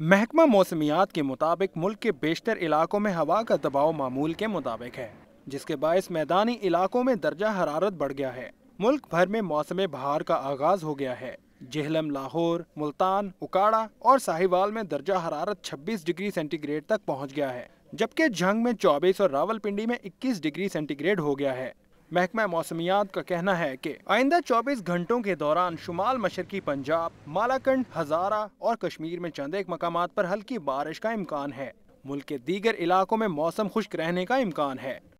महकमा मौसमियात के मुताबिक मुल्क के बेशतर इलाकों में हवा का दबाव मामूल के मुताबिक है जिसके बायस मैदानी इलाकों में दर्जा हरारत बढ़ गया है मुल्क भर में मौसम बहार का आगाज हो गया है जहलम लाहौर मुल्तान उकाड़ा और साहिवाल में दर्जा हरारत 26 डिग्री सेंटीग्रेड तक पहुंच गया है जबकि जंग में 24 और रावलपिंडी में 21 डिग्री सेंटीग्रेड हो गया है महकमा मौसमियात का कहना है कि आइंदा 24 घंटों के दौरान शुमाल मशरकी पंजाब मालाकंड हजारा और कश्मीर में चंद एक मकाम पर हल्की बारिश का इम्कान है मुल्क के दीगर इलाकों में मौसम खुश्क रहने का इम्कान है